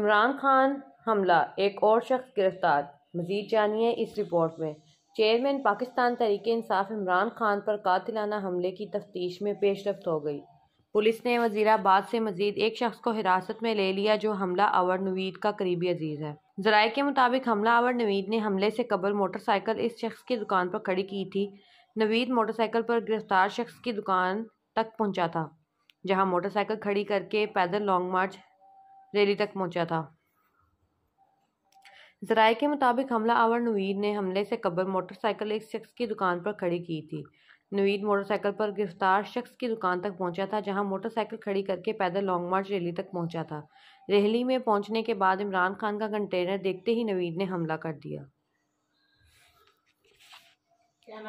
इमरान खान हमला एक और शख्स गिरफ्तार मजीद जानिए इस रिपोर्ट में चेयरमैन पाकिस्तान तरीके इंसाफ इमरान खान पर कातिलाना हमले की तफ्तीश में पेशरफ हो गई पुलिस ने वजीराबाद से मजीद एक शख्स को हिरासत में ले लिया जो हमला अवर नवीद का करीबी अजीज है जराये के मुताबिक हमला अवर नवीद ने हमले से कबल मोटरसाइकिल इस शख्स की दुकान पर खड़ी की थी नवीद मोटरसाइकिल पर गिरफ्तार शख्स की दुकान तक पहुंचा था जहां मोटरसाइकिल खड़ी करके पैदल लॉन्ग मार्च रैली तक पहुंचा था जराये के मुताबिक हमला आवर नवीद ने हमले से कबल मोटरसाइकिल एक शख्स की दुकान पर खड़ी की थी नवीद मोटरसाइकिल पर गिरफ्तार शख्स की दुकान तक पहुंचा था जहां मोटरसाइकिल खड़ी करके पैदल लॉन्ग मार्च रैली तक पहुंचा था रैली में पहुंचने के बाद इमरान खान का कंटेनर देखते ही नवीद ने हमला कर दिया